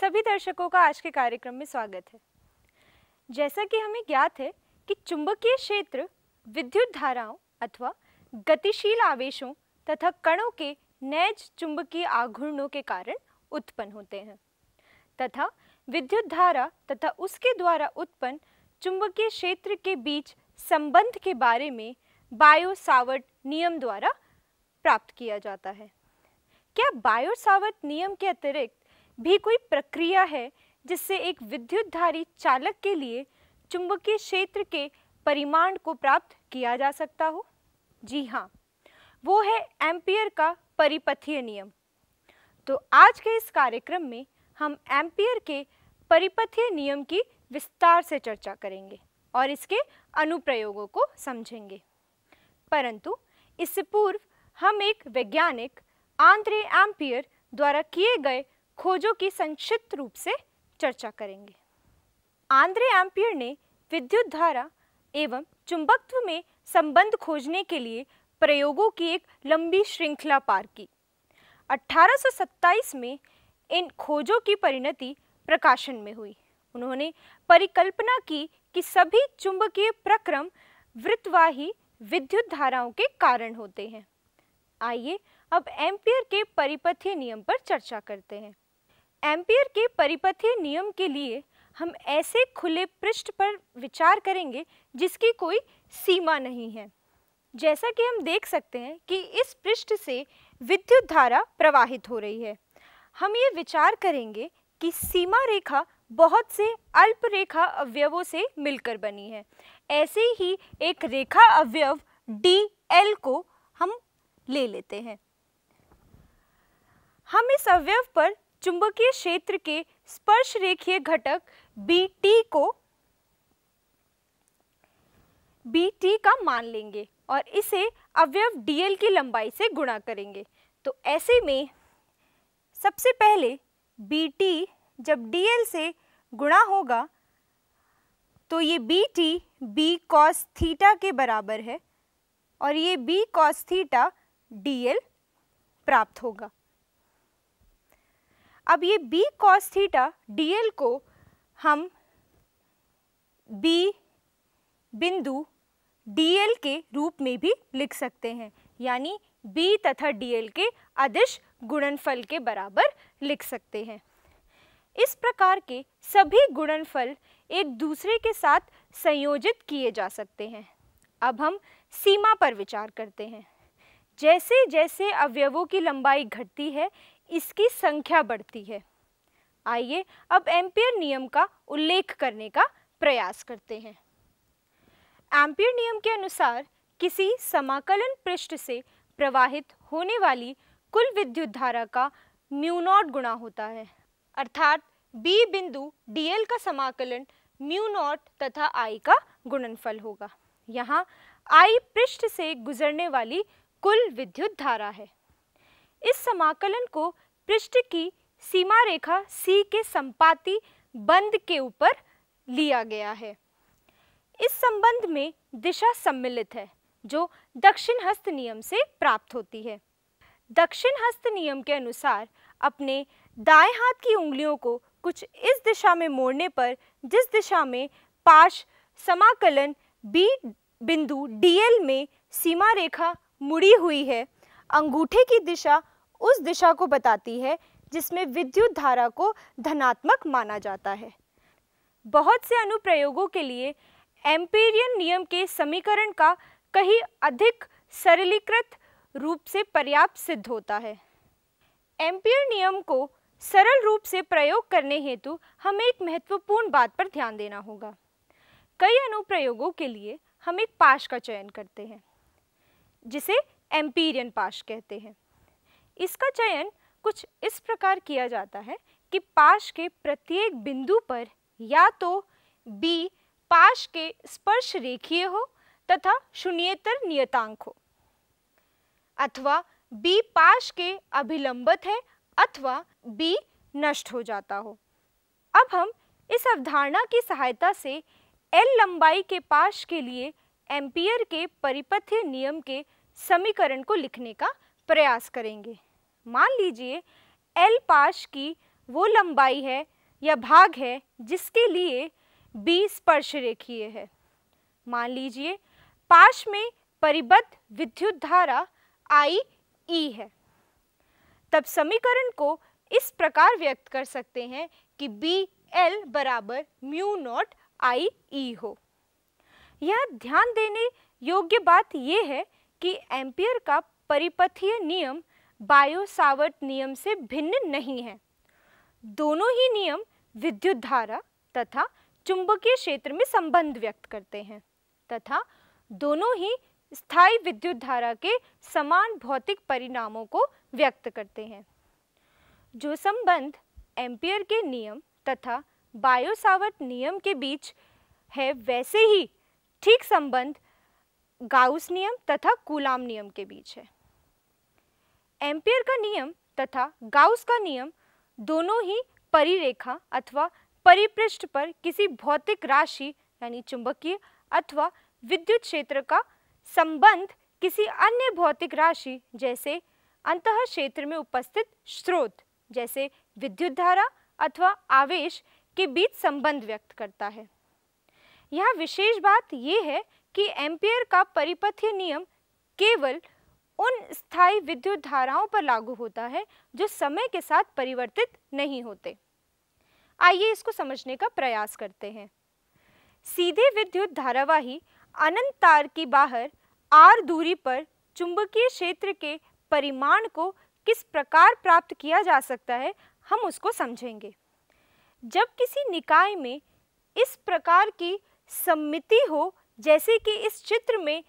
सभी दर्शकों का आज के कार्यक्रम में स्वागत है जैसा कि हमें ज्ञात है कि चुंबकीय क्षेत्र विद्युत धाराओं अथवा गतिशील आवेशों तथा कणों के नैज चुंबकीय आघूर्णों के कारण उत्पन्न होते हैं तथा विद्युत धारा तथा उसके द्वारा उत्पन्न चुंबकीय क्षेत्र के बीच संबंध के बारे में बायो नियम द्वारा प्राप्त किया जाता है क्या बायो नियम के अतिरिक्त भी कोई प्रक्रिया है जिससे एक विद्युतधारी चालक के लिए चुंबकीय क्षेत्र के परिमाण को प्राप्त किया जा सकता हो जी हाँ वो है एम्पियर का परिपथीय नियम तो आज के इस कार्यक्रम में हम एम्पियर के परिपथीय नियम की विस्तार से चर्चा करेंगे और इसके अनुप्रयोगों को समझेंगे परंतु इससे पूर्व हम एक वैज्ञानिक आंद्रे एम्पियर द्वारा किए गए खोजों की संक्षिप्त रूप से चर्चा करेंगे आंद्रे एम्पियर ने विद्युत धारा एवं चुंबकत्व में संबंध खोजने के लिए प्रयोगों की एक लंबी श्रृंखला पार की 1827 में इन खोजों की परिणति प्रकाशन में हुई उन्होंने परिकल्पना की कि सभी चुंबकीय प्रक्रम वृत्तवाही विद्युत धाराओं के कारण होते हैं आइए अब एम्पियर के परिपथीय नियम पर चर्चा करते हैं एम्पियर के परिपथीय नियम के लिए हम ऐसे खुले पृष्ठ पर विचार करेंगे जिसकी कोई सीमा नहीं है जैसा कि हम देख सकते हैं कि इस पृष्ठ से विद्युत धारा प्रवाहित हो रही है हम ये विचार करेंगे कि सीमा रेखा बहुत से अल्प रेखा अवयवों से मिलकर बनी है ऐसे ही एक रेखा अवयव डी एल को हम ले लेते हैं हम इस अवयव पर चुंबकीय क्षेत्र के स्पर्श रेखीय घटक बी टी को बी टी का मान लेंगे और इसे अवयव एल की लंबाई से गुणा करेंगे तो ऐसे में सबसे पहले बी टी जब एल से गुणा होगा तो ये B T B cos theta के बराबर है और ये बी कॉस थीटा एल प्राप्त होगा अब ये बी cos थीटा dl को हम b बिंदु dl के रूप में भी लिख सकते हैं यानी b तथा dl के अदिश गुणनफल के बराबर लिख सकते हैं इस प्रकार के सभी गुणनफल एक दूसरे के साथ संयोजित किए जा सकते हैं अब हम सीमा पर विचार करते हैं जैसे जैसे अवयवों की लंबाई घटती है इसकी संख्या बढ़ती है आइए अब एम्पियर नियम का उल्लेख करने का प्रयास करते हैं एम्पियर नियम के अनुसार किसी समाकलन पृष्ठ से प्रवाहित होने वाली कुल विद्युत धारा का म्यू नॉट गुणा होता है अर्थात बी बिंदु डीएल का समाकलन म्यू नॉट तथा आई का गुणनफल होगा यहाँ आई पृष्ठ से गुजरने वाली कुल विद्युत धारा है इस समाकलन को पृष्ठ की सीमा रेखा सी के संपाती बंद के ऊपर लिया गया है इस संबंध में दिशा सम्मिलित है जो दक्षिण हस्त नियम से प्राप्त होती है दक्षिण हस्त नियम के अनुसार अपने दाएं हाथ की उंगलियों को कुछ इस दिशा में मोड़ने पर जिस दिशा में पाश समाकलन बी बिंदु डीएल में सीमा रेखा मुड़ी हुई है अंगूठे की दिशा उस दिशा को बताती है जिसमें विद्युत धारा को धनात्मक माना जाता है बहुत से अनुप्रयोगों के लिए एम्पेरियन नियम के समीकरण का कहीं अधिक सरलीकृत रूप से पर्याप्त सिद्ध होता है एम्पियर नियम को सरल रूप से प्रयोग करने हेतु हमें एक महत्वपूर्ण बात पर ध्यान देना होगा कई अनुप्रयोगों के लिए हम एक पाश का चयन करते हैं जिसे एम्पीरियन पाश कहते हैं इसका चयन कुछ इस प्रकार किया जाता है कि पाश के प्रत्येक बिंदु पर या तो बी पाश के स्पर्श रेखीय हो तथा शून्यतर नियतांक हो अथवा बी पाश के अभिलंबत है अथवा बी नष्ट हो जाता हो अब हम इस अवधारणा की सहायता से एल लंबाई के पाश के लिए एम्पियर के परिपथ्य नियम के समीकरण को लिखने का प्रयास करेंगे मान लीजिए एल पाश की वो लंबाई है या भाग है जिसके लिए बी स्पर्श रेखीय है मान लीजिए पाश में परिबद्ध विद्युत धारा आई ई है तब समीकरण को इस प्रकार व्यक्त कर सकते हैं कि बी एल बराबर म्यू नॉट आई ई हो यह ध्यान देने योग्य बात यह है कि एम्पियर का परिपथीय नियम बायोसावर्ट नियम से भिन्न नहीं है दोनों ही नियम विद्युत धारा तथा चुंबकीय क्षेत्र में संबंध व्यक्त करते हैं तथा दोनों ही स्थायी विद्युत धारा के समान भौतिक परिणामों को व्यक्त करते हैं जो संबंध एम्पियर के नियम तथा बायोसावर्ट नियम के बीच है वैसे ही ठीक संबंध गाउस नियम तथा कुलाम नियम के बीच है एम्पियर का नियम तथा गाउस का नियम दोनों ही परिरेखा अथवा परिपृष्ठ पर किसी भौतिक राशि यानी चुंबकीय अथवा विद्युत क्षेत्र का संबंध किसी अन्य भौतिक राशि जैसे अंतः क्षेत्र में उपस्थित स्रोत जैसे विद्युत धारा अथवा आवेश के बीच संबंध व्यक्त करता है यह विशेष बात यह है कि एम्पियर का परिपथ्य नियम केवल उन स्थायी विद्युत धाराओं पर लागू होता है जो समय के साथ परिवर्तित नहीं होते आइए इसको समझने का प्रयास करते हैं सीधे विद्युत धारावाही अनंत तार की बाहर आर दूरी पर चुंबकीय क्षेत्र के परिमाण को किस प्रकार प्राप्त किया जा सकता है हम उसको समझेंगे जब किसी निकाय में इस प्रकार की सम्मिति हो जैसे कि इस चित्र में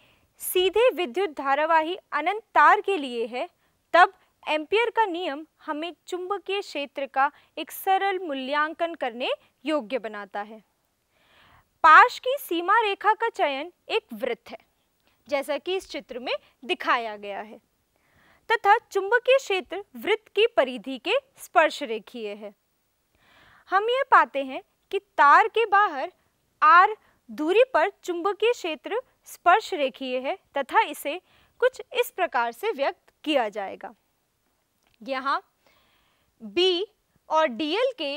सीधे विद्युत धारावाही अनंत तार के लिए है तब एम्पियर का नियम हमें चुंबकीय क्षेत्र का एक सरल मूल्यांकन करने योग्य बनाता है पाश की सीमा रेखा का चयन एक वृत्त है जैसा कि इस चित्र में दिखाया गया है तथा चुंबकीय क्षेत्र वृत्त की परिधि के स्पर्श रेखीय है हम ये पाते हैं कि तार के बाहर आर दूरी पर चुंबकीय क्षेत्र स्पर्श रेखीय है तथा इसे कुछ इस प्रकार से व्यक्त किया जाएगा यहाँ बी और डीएल के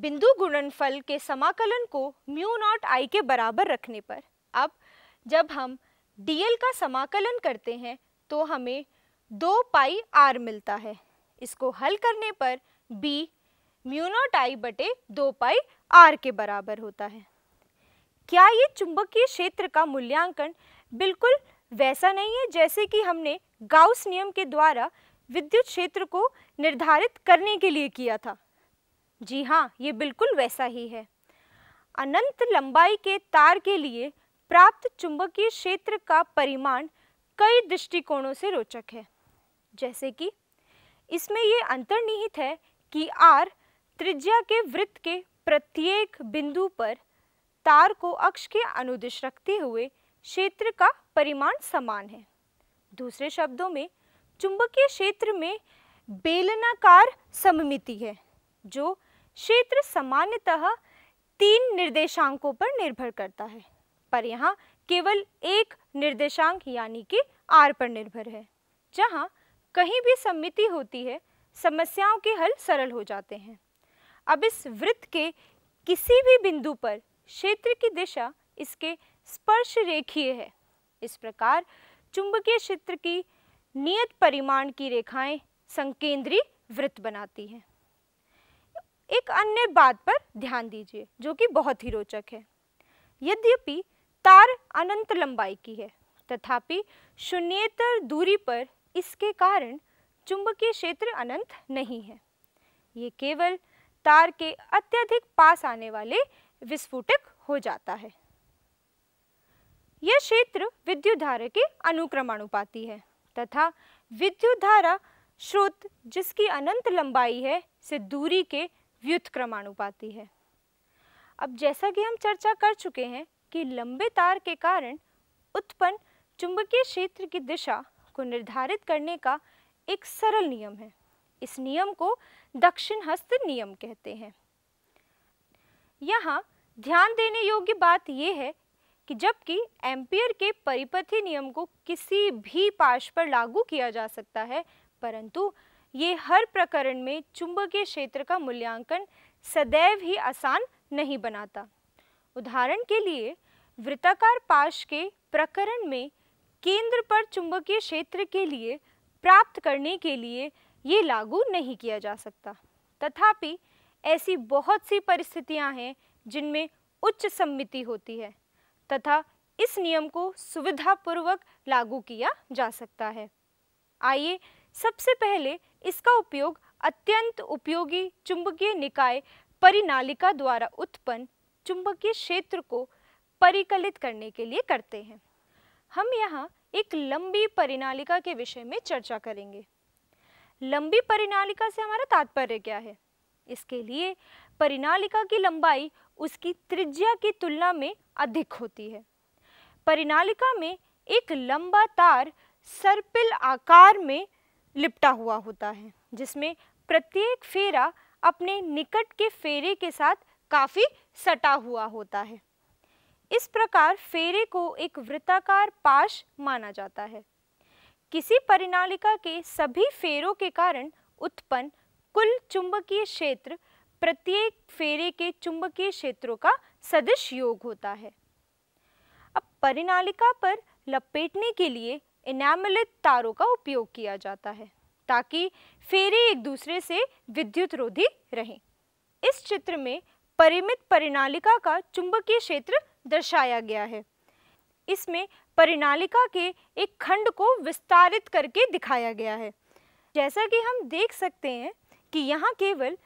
बिंदु गुणनफल के समाकलन को म्यू नॉट आई के बराबर रखने पर अब जब हम डीएल का समाकलन करते हैं तो हमें दो पाई आर मिलता है इसको हल करने पर बी म्यू नॉट आई बटे दो पाई आर के बराबर होता है क्या ये चुंबकीय क्षेत्र का मूल्यांकन बिल्कुल वैसा नहीं है जैसे कि हमने गाउस नियम के द्वारा विद्युत क्षेत्र को निर्धारित करने के लिए किया था जी हाँ ये बिल्कुल वैसा ही है अनंत लंबाई के तार के लिए प्राप्त चुंबकीय क्षेत्र का परिमाण कई दृष्टिकोणों से रोचक है जैसे कि इसमें ये अंतर्निहित है कि आर त्रिज्या के वृत्त के प्रत्येक बिंदु पर तार को अक्ष के अनुदिश रखते हुए क्षेत्र का परिमाण समान है दूसरे शब्दों में चुंबकीय क्षेत्र में बेलनाकार सममिति है जो क्षेत्र सामान्यतः तीन निर्देशांकों पर निर्भर करता है पर यहाँ केवल एक निर्देशांक यानी कि आर पर निर्भर है जहाँ कहीं भी सम्मिति होती है समस्याओं के हल सरल हो जाते हैं अब इस वृत्त के किसी भी बिंदु पर क्षेत्र की दिशा इसके स्पर्श रेखीय है इस प्रकार चुंबकीय क्षेत्र की नियत परिमाण की रेखाएं संकेंद्री वृत्त बनाती हैं एक अन्य बात पर ध्यान दीजिए जो कि बहुत ही रोचक है यद्यपि तार अनंत लंबाई की है तथापि शून्यतर दूरी पर इसके कारण चुंबकीय क्षेत्र अनंत नहीं है ये केवल तार के अत्यधिक पास आने वाले विस्फोटक हो जाता है यह क्षेत्र विद्युत धारा के अनुक्रमानुपाती है तथा विद्युत धारा स्रोत जिसकी अनंत लंबाई है से दूरी के व्युत्क्रमानुपाती है अब जैसा कि हम चर्चा कर चुके हैं कि लंबे तार के कारण उत्पन्न चुंबकीय क्षेत्र की दिशा को निर्धारित करने का एक सरल नियम है इस नियम को दक्षिण हस्त नियम कहते हैं यहाँ ध्यान देने योग्य बात यह है कि जबकि एम्पियर के परिपथी नियम को किसी भी पाश पर लागू किया जा सकता है परंतु ये हर प्रकरण में चुंबकीय क्षेत्र का मूल्यांकन सदैव ही आसान नहीं बनाता उदाहरण के लिए वृत्ताकार पाश के प्रकरण में केंद्र पर चुंबकीय क्षेत्र के लिए प्राप्त करने के लिए ये लागू नहीं किया जा सकता तथापि ऐसी बहुत सी परिस्थितियां हैं जिनमें उच्च सम्मिति होती है तथा इस नियम को सुविधापूर्वक लागू किया जा सकता है आइए सबसे पहले इसका उपयोग अत्यंत उपयोगी चुंबकीय निकाय परिनालिका द्वारा उत्पन्न चुंबकीय क्षेत्र को परिकलित करने के लिए करते हैं हम यहाँ एक लंबी परिनालिका के विषय में चर्चा करेंगे लंबी परिनालिका से हमारा तात्पर्य क्या है इसके लिए परिनालिका की लंबाई उसकी त्रिज्या की तुलना में अधिक होती है परिनालिका में एक लंबा तार सर्पिल आकार में लिपटा हुआ होता है जिसमें प्रत्येक फेरा अपने निकट के फेरे के साथ काफ़ी सटा हुआ होता है इस प्रकार फेरे को एक वृत्ताकार पाश माना जाता है किसी परिनालिका के सभी फेरों के कारण उत्पन्न कुल चुंबकीय क्षेत्र प्रत्येक फेरे के चुंबकीय क्षेत्रों का सदिश योग होता है अब परिनालिका पर लपेटने के लिए इनामलित तारों का उपयोग किया जाता है ताकि फेरे एक दूसरे से विद्युत रोधी रहें इस चित्र में परिमित परिनालिका का चुंबकीय क्षेत्र दर्शाया गया है इसमें परिनालिका के एक खंड को विस्तारित करके दिखाया गया है जैसा कि हम देख सकते हैं कि यहाँ केवल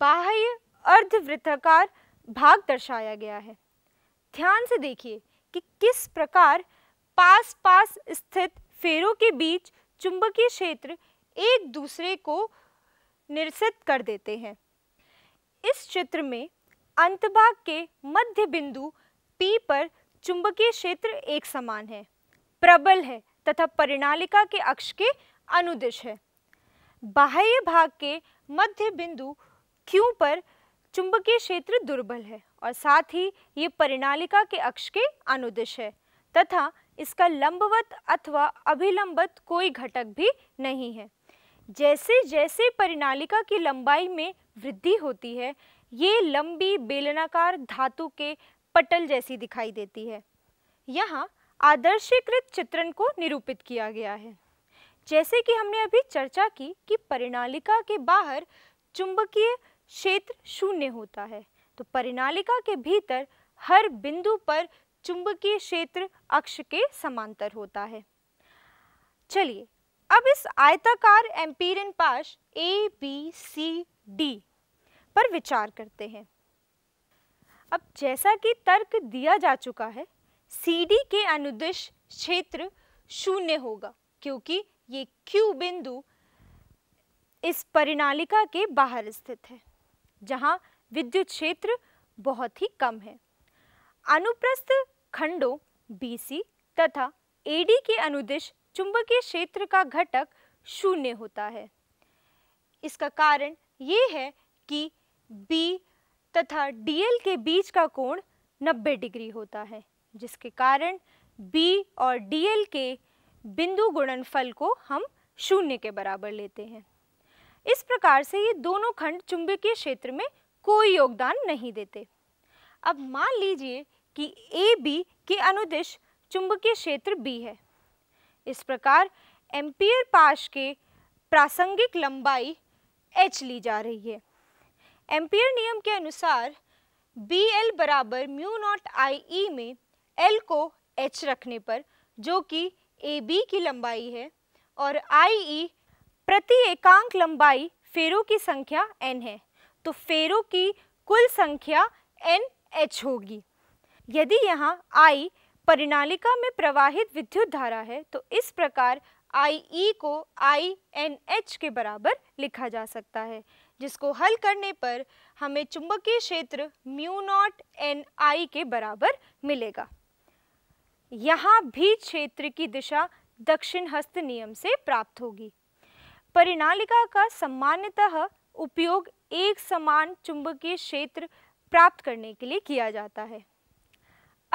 बाह्य अर्धवृत्ताकार भाग दर्शाया गया है ध्यान से देखिए कि किस प्रकार पास पास स्थित फेरों के बीच चुंबकीय क्षेत्र एक दूसरे को निरसित कर देते हैं इस चित्र में अंतभाग के मध्य बिंदु P पर चुंबकीय क्षेत्र एक समान है प्रबल है तथा परिणालिका के अक्ष के अनुदिश है बाह्य भाग के मध्य बिंदु क्यू पर चुंबकीय क्षेत्र दुर्बल है और साथ ही ये परिणालिका के अक्ष के अनुदिश है तथा इसका लंबवत अथवा अभिलंबत कोई घटक भी नहीं है जैसे जैसे परिणालिका की लंबाई में वृद्धि होती है ये लंबी बेलनाकार धातु के पटल जैसी दिखाई देती है यहाँ आदर्शीकृत चित्रण को निरूपित किया गया है जैसे कि हमने अभी चर्चा की कि परिणालिका के बाहर चुंबकीय क्षेत्र शून्य होता है तो परिणालिका के भीतर हर बिंदु पर चुंबकीय क्षेत्र अक्ष के समांतर होता है चलिए अब इस आयताकार एम्पीरियन पाश ए बी सी डी पर विचार करते हैं अब जैसा कि तर्क दिया जा चुका है सी डी के अनुदिश क्षेत्र शून्य होगा क्योंकि ये Q बिंदु इस परिणालिका के बाहर स्थित है जहाँ विद्युत क्षेत्र बहुत ही कम है अनुप्रस्थ खंडों BC तथा AD के अनुदिश चुंबकीय क्षेत्र का घटक शून्य होता है इसका कारण ये है कि B तथा DL के बीच का कोण 90 डिग्री होता है जिसके कारण B और DL के बिंदु गुणनफल को हम शून्य के बराबर लेते हैं इस प्रकार से ये दोनों खंड चुंबकीय क्षेत्र में कोई योगदान नहीं देते अब मान लीजिए कि ए बी के अनुदिश चुंबकीय क्षेत्र बी है इस प्रकार एम्पियर पाश के प्रासंगिक लंबाई एच ली जा रही है एम्पियर नियम के अनुसार बी एल बराबर mu naught I E e में एल को एच रखने पर जो कि ए बी की लंबाई है और आई ई प्रति एकांक लंबाई फेरों की संख्या एन है तो फेरों की कुल संख्या एन एच होगी यदि यहाँ आई परिणालिका में प्रवाहित विद्युत धारा है तो इस प्रकार आई ई को आई एन एच के बराबर लिखा जा सकता है जिसको हल करने पर हमें चुंबकीय क्षेत्र म्यू नॉट एन आई के बराबर मिलेगा यहाँ भी क्षेत्र की दिशा दक्षिण हस्त नियम से प्राप्त होगी परिणालिका का सामान्यतः उपयोग एक समान चुंबकीय क्षेत्र प्राप्त करने के लिए किया जाता है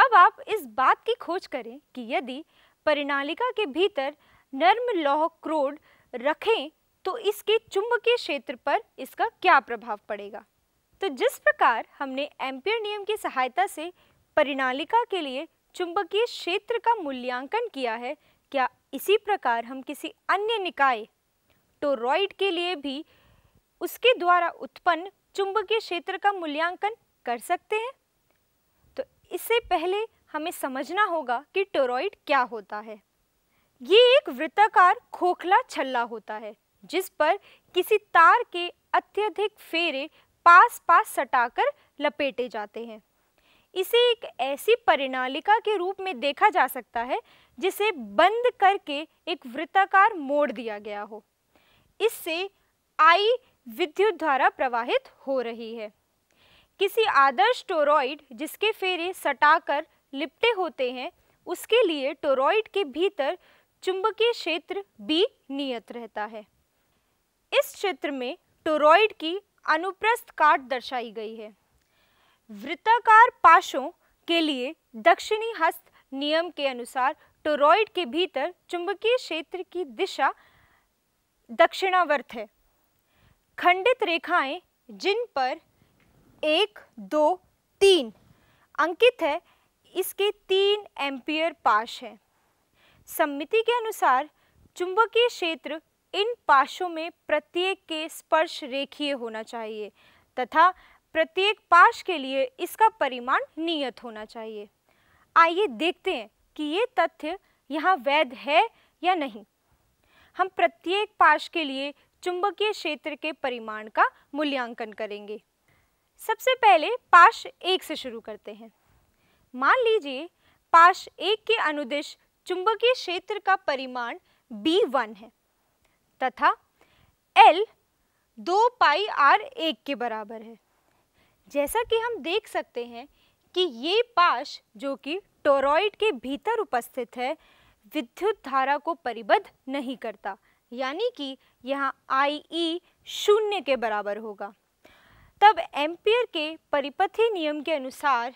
अब आप इस बात की खोज करें कि यदि परिणालिका के भीतर नर्म लौह क्रोड रखें तो इसके चुंबकीय क्षेत्र पर इसका क्या प्रभाव पड़ेगा तो जिस प्रकार हमने एम्पियर नियम की सहायता से परिणालिका के लिए चुंबकीय क्षेत्र का मूल्यांकन किया है क्या इसी प्रकार हम किसी अन्य निकाय टोरॉइड के लिए भी उसके द्वारा उत्पन्न चुंबकीय क्षेत्र का मूल्यांकन कर सकते हैं तो इससे पहले हमें समझना होगा कि टोरॉइड क्या होता है ये एक वृत्ताकार खोखला छल्ला होता है जिस पर किसी तार के अत्यधिक फेरे पास पास सटाकर लपेटे जाते हैं इसे एक ऐसी परिणालिका के रूप में देखा जा सकता है जिसे बंद करके एक वृत्ताकार मोड़ दिया गया हो इससे आई विद्युत धारा प्रवाहित हो रही है किसी आदर्श टोरॉइड जिसके फेरे सटाकर लिपटे होते हैं उसके लिए टोरॉइड के भीतर चुंबकीय क्षेत्र भी नियत रहता है इस क्षेत्र में टोरॉइड की अनुप्रस्थ काट दर्शाई गई है वृत्ताकार पाशों के लिए दक्षिणी हस्त नियम के अनुसार टोरॉइड के भीतर चुंबकीय क्षेत्र की दिशा दक्षिणावर्त है खंडित रेखाएं जिन पर एक दो तीन अंकित है इसके तीन एम्पियर पाश हैं सम्मिति के अनुसार चुंबकीय क्षेत्र इन पाशों में प्रत्येक के स्पर्श रेखीय होना चाहिए तथा प्रत्येक पाश के लिए इसका परिमाण नियत होना चाहिए आइए देखते हैं कि ये तथ्य यहाँ वैध है या नहीं हम प्रत्येक पाश के लिए चुंबकीय क्षेत्र के परिमाण का मूल्यांकन करेंगे सबसे पहले पाश एक से शुरू करते हैं मान लीजिए पाश एक के अनुदिश चुंबकीय क्षेत्र का परिमाण बी वन है तथा एल दो पाई आर एक के बराबर है जैसा कि हम देख सकते हैं कि ये पाश जो कि टोरॉइड के भीतर उपस्थित है विद्युत धारा को परिबद्ध नहीं करता यानी कि यहाँ आई ई e शून्य के बराबर होगा तब एम्पियर के परिपथी नियम के अनुसार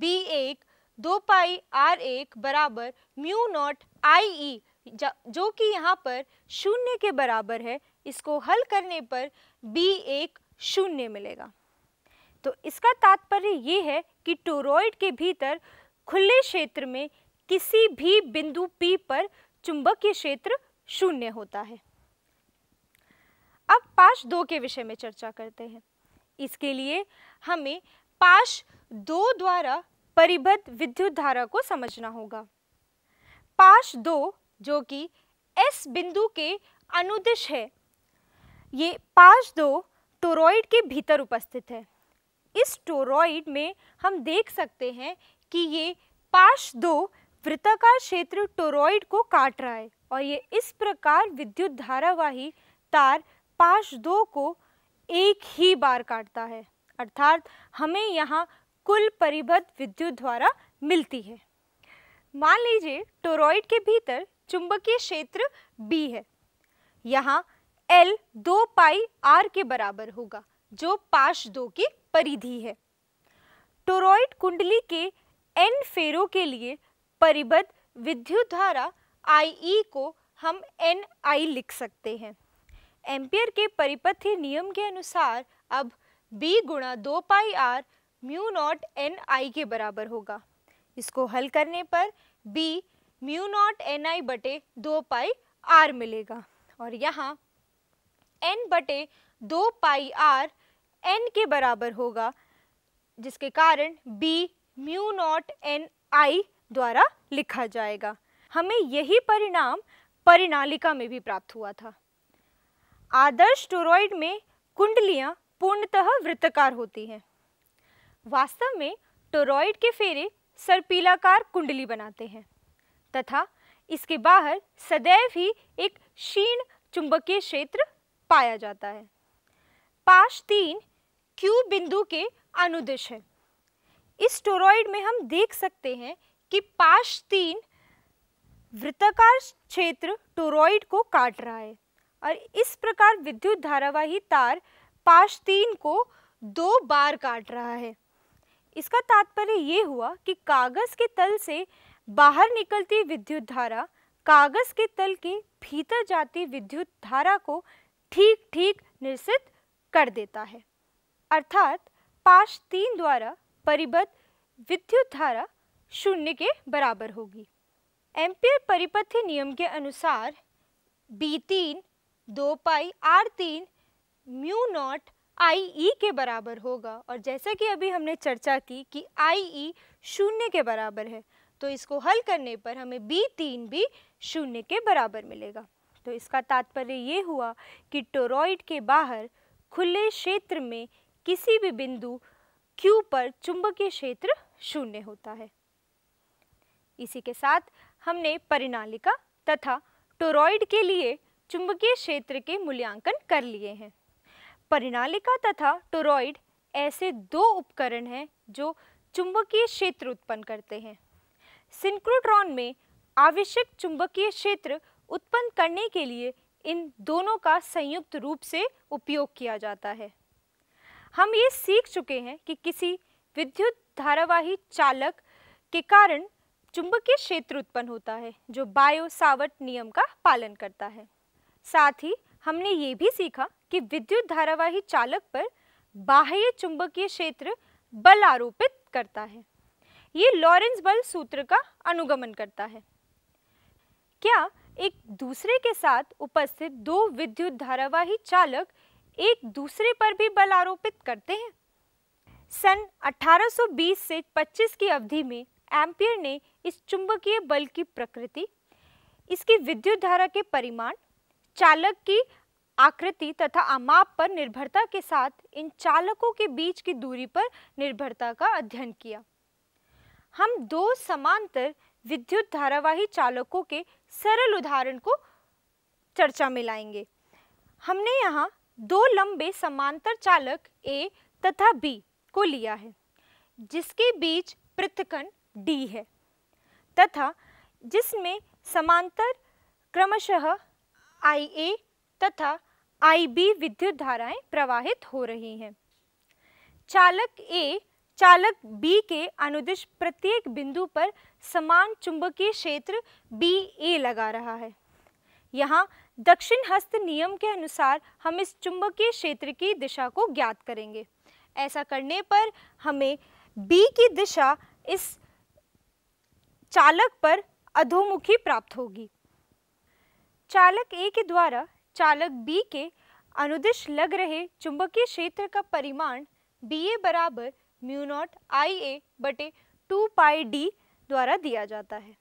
बी एक दो पाई आर एक बराबर mu naught I E e जो कि यहाँ पर शून्य के बराबर है इसको हल करने पर बी एक शून्य मिलेगा तो इसका तात्पर्य ये है कि टोरॉइड के भीतर खुले क्षेत्र में किसी भी बिंदु P पर चुंबकीय क्षेत्र शून्य होता है अब पाश दो के विषय में चर्चा करते हैं इसके लिए हमें पाश दो द्वारा परिबद्ध विद्युत धारा को समझना होगा पाश दो जो कि S बिंदु के अनुदिश है ये पाश दो टोरॉइड के भीतर उपस्थित है इस टोरॉइड में हम देख सकते हैं कि ये पाश दो वृत्ताकार क्षेत्र टोरॉइड को काट रहा है और ये इस प्रकार विद्युत धारावाही तार पाश दो को एक ही बार काटता है अर्थात हमें यहाँ कुल परिबद्ध विद्युत द्वारा मिलती है मान लीजिए टोरॉइड के भीतर चुंबकीय क्षेत्र B है यहाँ L दो पाई R के बराबर होगा जो पाश दो की परिधि है टोरॉइड कुंडली के एन फेरों के लिए परिबद्ध विद्युत धारा आई ई e को हम एन आई लिख सकते हैं एम्पियर के परिपथ्य नियम के अनुसार अब बी गुणा दो pi R mu naught N I के बराबर होगा इसको हल करने पर B mu naught N I बटे दो पाई आर मिलेगा और यहाँ एन बटे दो पाई आर एन के बराबर होगा जिसके कारण B mu naught N I द्वारा लिखा जाएगा हमें यही परिणाम परिणालिका में भी प्राप्त हुआ था आदर्श टोरॉइड में कुंडलियां पूर्णतः वृत्तकार होती हैं वास्तव में टोरॉइड के फेरे सर्पीलाकार कुंडली बनाते हैं तथा इसके बाहर सदैव ही एक क्षीण चुंबकीय क्षेत्र पाया जाता है पाश तीन क्यू बिंदु के अनुदिश है इस टोरॉइड में हम देख सकते हैं कि पाश तीन वृत्ताकार क्षेत्र टोरॉइड को काट रहा है और इस प्रकार विद्युत धारावाही तार पाश तीन को दो बार काट रहा है इसका तात्पर्य ये हुआ कि कागज़ के तल से बाहर निकलती विद्युत धारा कागज़ के तल के भीतर जाती विद्युत धारा को ठीक ठीक निरसित कर देता है अर्थात पाश तीन द्वारा परिबद्ध विद्युत धारा शून्य के बराबर होगी एम्पियर परिपथी नियम के अनुसार बी तीन दो पाई आर तीन mu naught I E e के बराबर होगा और जैसा कि अभी हमने चर्चा की कि आई ई e शून्य के बराबर है तो इसको हल करने पर हमें बी तीन भी शून्य के बराबर मिलेगा तो इसका तात्पर्य ये हुआ कि टोरॉइड के बाहर खुले क्षेत्र में किसी भी बिंदु Q पर चुंबकीय क्षेत्र शून्य होता है इसी के साथ हमने परिणालिका तथा टोरॉइड के लिए चुंबकीय क्षेत्र के मूल्यांकन कर लिए हैं परिणालिका तथा टोरॉइड ऐसे दो उपकरण हैं जो चुंबकीय क्षेत्र उत्पन्न करते हैं सिंक्रोट्रॉन में आवश्यक चुंबकीय क्षेत्र उत्पन्न करने के लिए इन दोनों का संयुक्त रूप से उपयोग किया जाता है हम ये सीख चुके हैं कि किसी विद्युत धारावाही चालक के कारण चुंबकीय क्षेत्र उत्पन्न होता है जो बायो सावट नियम का पालन करता है साथ ही हमने ये भी सीखा कि विद्युत धारावाही चालक पर बाह्य चुंबकीय क्षेत्र बल आरोपित करता है ये लॉरेंस बल सूत्र का अनुगमन करता है क्या एक दूसरे के साथ उपस्थित दो विद्युत धारावाही चालक एक दूसरे पर भी बल आरोपित करते हैं सन 1820 से 25 की अवधि में एम्पियर ने इस चुंबकीय बल की प्रकृति इसकी विद्युत धारा के परिमाण चालक की आकृति तथा अमाप पर निर्भरता के साथ इन चालकों के बीच की दूरी पर निर्भरता का अध्ययन किया हम दो समांतर विद्युत धारावाही चालकों के सरल उदाहरण को चर्चा में लाएंगे हमने यहाँ दो लंबे समांतर चालक ए तथा बी को लिया है जिसके बीच पृथकन डी है तथा जिसमें समांतर क्रमशः आई ए तथा आई बी विद्युत धाराएं प्रवाहित हो रही हैं चालक ए चालक बी के अनुदिश प्रत्येक बिंदु पर समान चुंबकीय क्षेत्र बी ए लगा रहा है यहाँ दक्षिण हस्त नियम के अनुसार हम इस चुंबकीय क्षेत्र की दिशा को ज्ञात करेंगे ऐसा करने पर हमें बी की दिशा इस चालक पर अधोमुखी प्राप्त होगी चालक ए के द्वारा चालक बी के अनुदिश लग रहे चुंबकीय क्षेत्र का परिमाण बी ए बराबर म्यू नॉट आई ए बटे टू पाई डी द्वारा दिया जाता है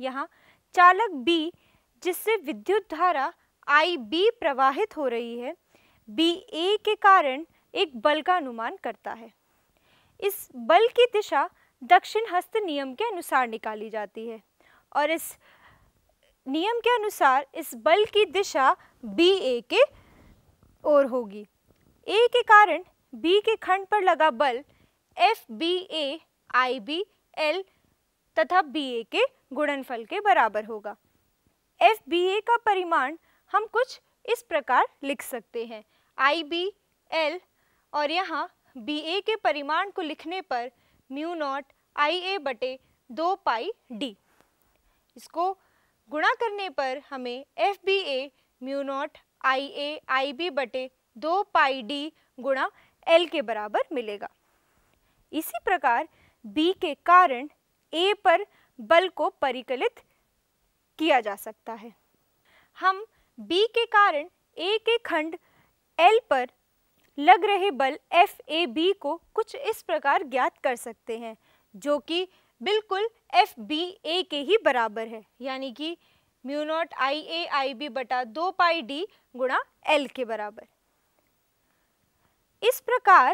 यहाँ चालक बी जिससे विद्युत धारा आई बी प्रवाहित हो रही है बी ए के कारण एक बल का अनुमान करता है इस बल की दिशा दक्षिण हस्त नियम के अनुसार निकाली जाती है और इस नियम के अनुसार इस बल की दिशा बी ए के ओर होगी ए के कारण बी के खंड पर लगा बल F B A I B L तथा बी ए के गुणनफल के बराबर होगा एफ बी ए का परिमाण हम कुछ इस प्रकार लिख सकते हैं आई बी एल और यहाँ बी ए के परिमाण को लिखने पर म्यू नॉट आई ए बटे दो पाई डी इसको गुणा करने पर हमें F B A mu naught I A I B बटे दो पाई डी गुणा एल के बराबर मिलेगा इसी प्रकार बी के कारण ए पर बल को परिकलित किया जा सकता है हम B के कारण A के खंड L पर लग रहे बल एफ ए बी को कुछ इस प्रकार ज्ञात कर सकते हैं जो कि बिल्कुल एफ बी ए के ही बराबर है यानी कि mu naught I A I B बटा दो पाई डी गुणा एल के बराबर इस प्रकार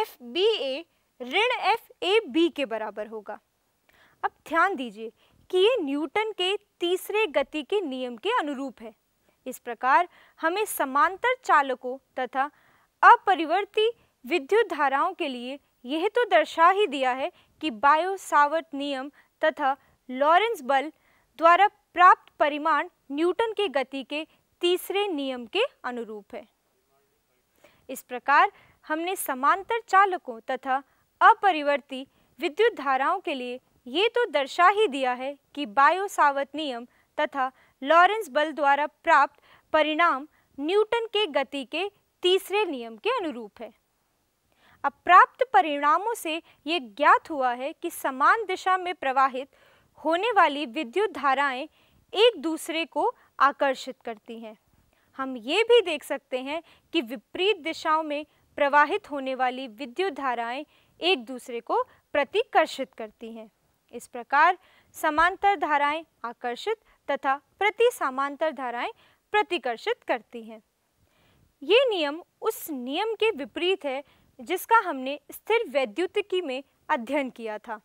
एफ बी ए ऋण एफ ए बी के बराबर होगा अब ध्यान दीजिए कि ये न्यूटन के तीसरे गति के नियम के अनुरूप है इस प्रकार हमें समांतर चालकों तथा अपरिवर्ती विद्युत धाराओं के लिए यह तो दर्शा ही दिया है कि बायो नियम तथा लॉरेंस बल द्वारा प्राप्त परिमाण न्यूटन के गति के तीसरे नियम के अनुरूप है इस प्रकार हमने समांतर चालकों तथा अपरिवर्ती विद्युत धाराओं के लिए ये तो दर्शा ही दिया है कि बायोसावत नियम तथा लॉरेंस बल द्वारा प्राप्त परिणाम न्यूटन के गति के तीसरे नियम के अनुरूप है अब प्राप्त परिणामों से ये ज्ञात हुआ है कि समान दिशा में प्रवाहित होने वाली विद्युत धाराएं एक दूसरे को आकर्षित करती हैं हम ये भी देख सकते हैं कि विपरीत दिशाओं में प्रवाहित होने वाली विद्युत धाराएं एक दूसरे को प्रतिकर्षित करती हैं इस प्रकार समांतर धाराएं आकर्षित तथा प्रति समांतर धाराएं प्रतिकर्षित करती हैं ये नियम उस नियम के विपरीत है जिसका हमने स्थिर वैद्युतिकी में अध्ययन किया था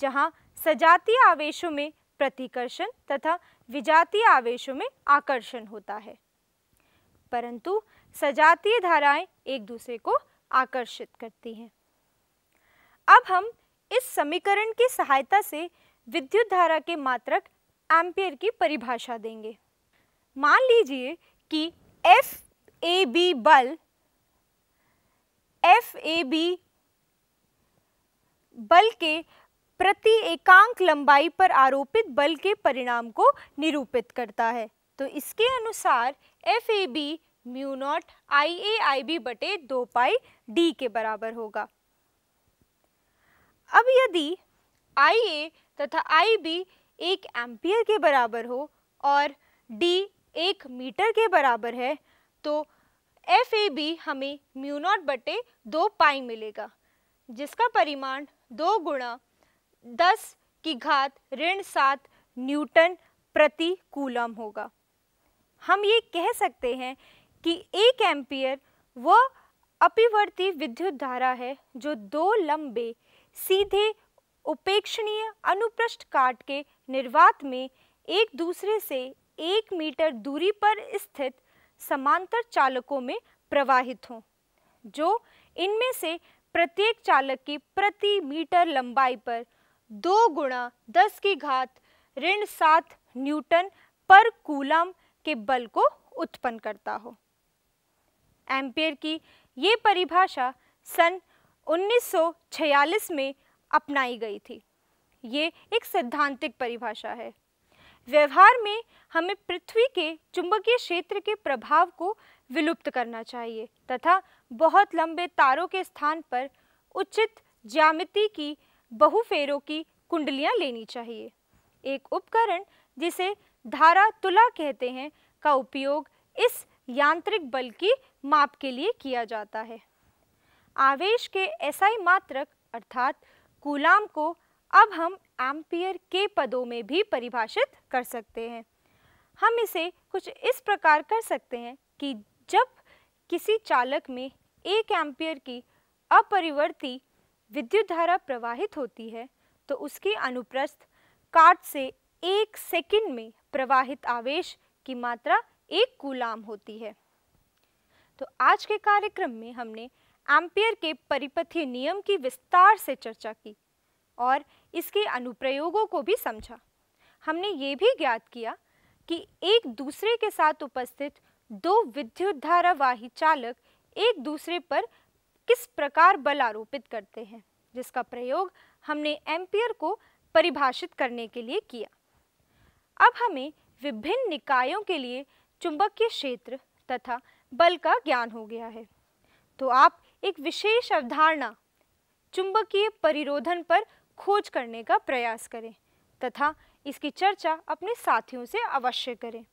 जहाँ सजातीय आवेशों में प्रतिकर्षण तथा विजातीय आवेशों में आकर्षण होता है परंतु सजातीय धाराएं एक दूसरे को आकर्षित करती हैं अब हम इस समीकरण की सहायता से विद्युत धारा के मात्रक एम्पियर की परिभाषा देंगे मान लीजिए कि एफ ए बी बल एफ ए बी बल के प्रति एकांक लंबाई पर आरोपित बल के परिणाम को निरूपित करता है तो इसके अनुसार F A B mu naught I A I B बटे दो पाई डी के बराबर होगा अब यदि आई ए तथा आई बी एक एम्पियर के बराबर हो और डी एक मीटर के बराबर है तो एफ ए बी हमें म्यू नॉट बटे दो पाई मिलेगा जिसका परिमाण दो गुणा दस की घात ऋण सात न्यूटन प्रति कूलम होगा हम ये कह सकते हैं कि एक एम्पियर वह अपिवर्ती विद्युत धारा है जो दो लंबे सीधे उपेक्षणीय अनुपृष्ठ काट के निर्वात में एक दूसरे से एक मीटर दूरी पर स्थित समांतर चालकों में प्रवाहित हों जो इनमें से प्रत्येक चालक की प्रति मीटर लंबाई पर दो गुणा दस की घात ऋण सात न्यूटन पर कूलम के बल को उत्पन्न करता हो एम्पेयर की ये परिभाषा सन 1946 में अपनाई गई थी ये एक सैद्धांतिक परिभाषा है व्यवहार में हमें पृथ्वी के चुंबकीय क्षेत्र के प्रभाव को विलुप्त करना चाहिए तथा बहुत लंबे तारों के स्थान पर उचित ज्यामिति की बहुफेरों की कुंडलियाँ लेनी चाहिए एक उपकरण जिसे धारा तुला कहते हैं का उपयोग इस यांत्रिक बल की माप के लिए किया जाता है आवेश के एसआई मात्रक अर्थात कूलाम को अब हम एम्पियर के पदों में भी परिभाषित कर सकते हैं हम इसे कुछ इस प्रकार कर सकते हैं कि जब किसी चालक में एक एम्पियर की अपरिवर्ती विद्युत धारा प्रवाहित होती है तो उसकी अनुप्रस्थ काट से एक सेकंड में प्रवाहित आवेश की मात्रा एक कूलाम होती है तो आज के कार्यक्रम में हमने एम्पियर के परिपथी नियम की विस्तार से चर्चा की और इसके अनुप्रयोगों को भी समझा हमने ये भी ज्ञात किया कि एक दूसरे के साथ उपस्थित दो विद्युत धारावाही चालक एक दूसरे पर किस प्रकार बल आरोपित करते हैं जिसका प्रयोग हमने एम्पियर को परिभाषित करने के लिए किया अब हमें विभिन्न निकायों के लिए चुंबकीय क्षेत्र तथा बल का ज्ञान हो गया है तो आप एक विशेष अवधारणा चुंबकीय परिरोधन पर खोज करने का प्रयास करें तथा इसकी चर्चा अपने साथियों से अवश्य करें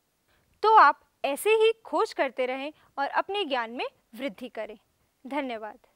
तो आप ऐसे ही खोज करते रहें और अपने ज्ञान में वृद्धि करें धन्यवाद